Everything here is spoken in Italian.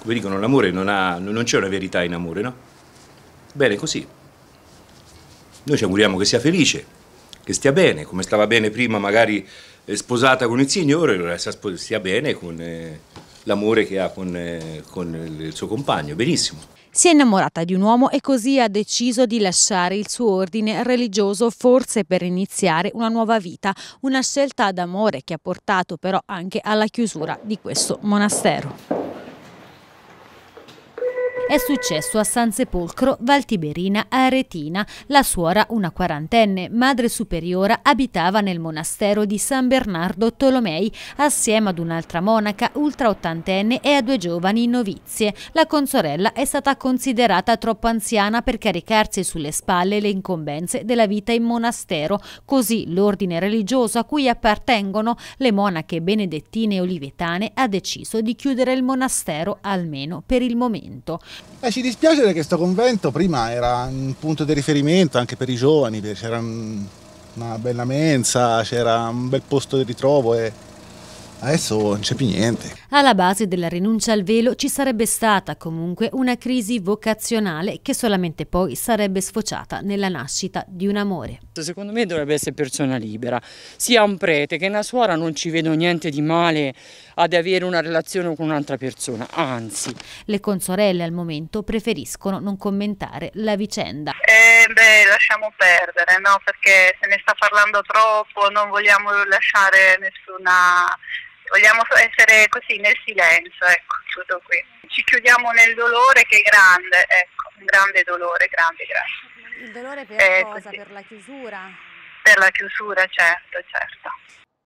come dicono, l'amore non, ha, non c'è una verità in amore, no? Bene così. Noi ci auguriamo che sia felice, che stia bene, come stava bene prima magari eh, sposata con il Signore, ora stia bene con eh, l'amore che ha con, eh, con il suo compagno, benissimo. Si è innamorata di un uomo e così ha deciso di lasciare il suo ordine religioso forse per iniziare una nuova vita, una scelta d'amore che ha portato però anche alla chiusura di questo monastero. È successo a San Sepolcro, Valtiberina, Aretina. La suora, una quarantenne, madre superiora, abitava nel monastero di San Bernardo Tolomei assieme ad un'altra monaca ultra ottantenne e a due giovani novizie. La consorella è stata considerata troppo anziana per caricarsi sulle spalle le incombenze della vita in monastero, così l'ordine religioso a cui appartengono le monache benedettine olivetane ha deciso di chiudere il monastero almeno per il momento. Eh, ci dispiace che questo convento prima era un punto di riferimento anche per i giovani, c'era una bella mensa, c'era un bel posto di ritrovo e Adesso non c'è più niente. Alla base della rinuncia al velo ci sarebbe stata comunque una crisi vocazionale che solamente poi sarebbe sfociata nella nascita di un amore. Secondo me dovrebbe essere persona libera. Sia un prete che una suora non ci vedo niente di male ad avere una relazione con un'altra persona, anzi. Le consorelle al momento preferiscono non commentare la vicenda. Eh beh, lasciamo perdere, no? Perché se ne sta parlando troppo, non vogliamo lasciare nessuna vogliamo essere così nel silenzio, ecco, chiudo qui. Ci chiudiamo nel dolore che è grande, ecco, un grande dolore, grande, grande. Il dolore per eh, cosa? Così. Per la chiusura? Per la chiusura, certo, certo.